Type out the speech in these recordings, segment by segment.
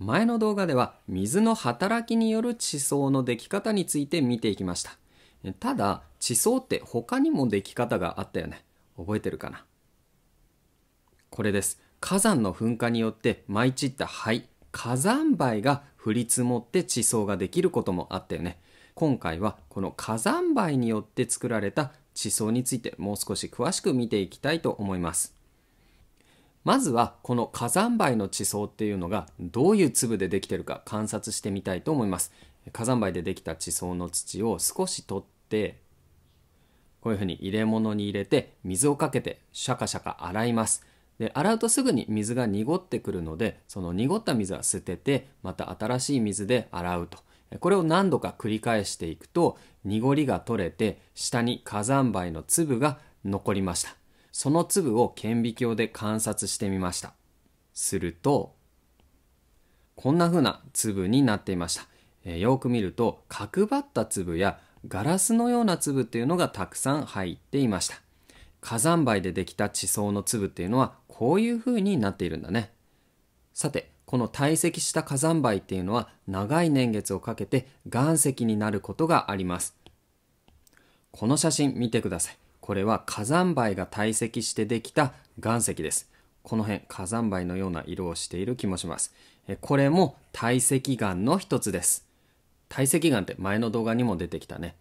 前の動画では水の働きによる地層のでき方について見ていきましたただ地層って他にもでき方があったよね覚えてるかなこれです火山の噴火によって舞い散った灰火山灰が降り積もって地層ができることもあったよね今回はこの火山灰によって作られた地層についてもう少し詳しく見ていきたいと思いますまずはこの火山灰の地層っていうのがどういう粒でできてるか観察してみたいと思います火山灰でできた地層の土を少し取ってこういうふうに入れ物に入れて水をかけてシャカシャカ洗いますで洗うとすぐに水が濁ってくるのでその濁った水は捨ててまた新しい水で洗うとこれを何度か繰り返していくと濁りが取れて下に火山灰の粒が残りましたその粒を顕微鏡で観察してみました。すると、こんな風な粒になっていました。えー、よく見ると、角張った粒やガラスのような粒っていうのがたくさん入っていました。火山灰でできた地層の粒っていうのはこういう風になっているんだね。さて、この堆積した火山灰っていうのは長い年月をかけて岩石になることがあります。この写真見てください。これは火山灰が堆積してできた岩石です。この辺、火山灰のような色をしている気もします。これも堆積岩の一つです。堆積岩って前の動画にも出てきたね。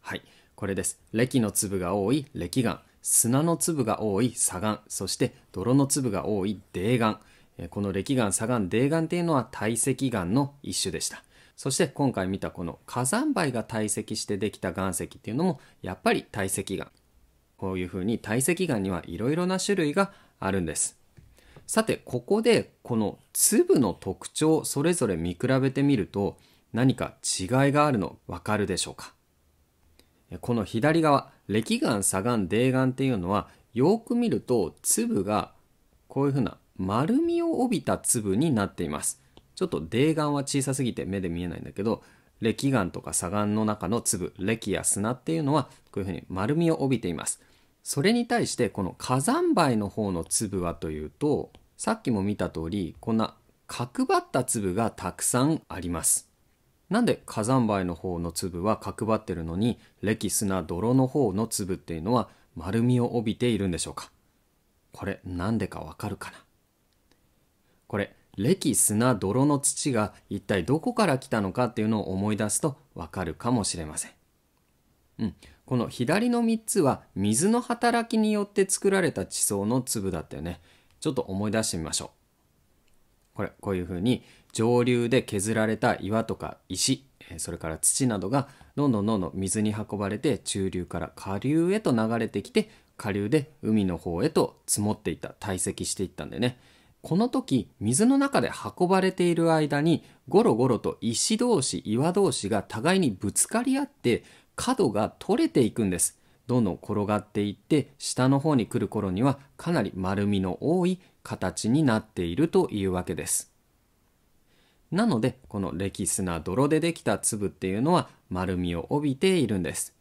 はい、これです。歴の粒が多い礫岩、砂の粒が多い砂岩、そして泥の粒が多い泥岩。この礫岩、砂岩、泥岩っていうのは堆積岩の一種でした。そして今回見たこの火山灰が堆積してできた岩石っていうのもやっぱり堆積岩。こういうふうに堆積岩にはいろいろな種類があるんです。さてここでこの粒の特徴それぞれ見比べてみると何か違いがあるのわかるでしょうかこの左側歴岩砂岩泥岩っていうのはよく見ると粒がこういうふうな丸みを帯びた粒になっています。ちょっと泥岩は小さすぎて目で見えないんだけど、礫岩とか砂岩の中の粒、歴や砂っていうのはこういうふうに丸みを帯びています。それに対してこの火山灰の方の粒はというと、さっきも見た通り、こんな角張った粒がたくさんあります。なんで火山灰の方の粒は角張ってるのに、礫砂泥の方の粒っていうのは丸みを帯びているんでしょうかこれなんでかわかるかなこれ歴砂泥の土が一体どこから来たのかっていうのを思い出すとわかるかもしれません。うん、この左の3つは水の働きによって作られた地層の粒だったよね。ちょっと思い出してみましょう。これ、こういうふうに上流で削られた岩とか石、それから土などがどんどんどんどん水に運ばれて中流から下流へと流れてきて下流で海の方へと積もっていった堆積していったんでねこの時、水の中で運ばれている間に、ゴロゴロと石同士、岩同士が互いにぶつかり合って、角が取れていくんです。どんどん転がっていって、下の方に来る頃には、かなり丸みの多い形になっているというわけです。なので、この歴史スな泥でできた粒っていうのは丸みを帯びているんです。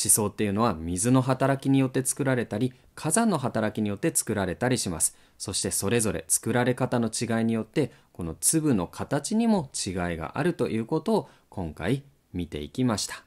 地層っていうのは水の働きによって作られたり火山の働きによって作られたりしますそしてそれぞれ作られ方の違いによってこの粒の形にも違いがあるということを今回見ていきました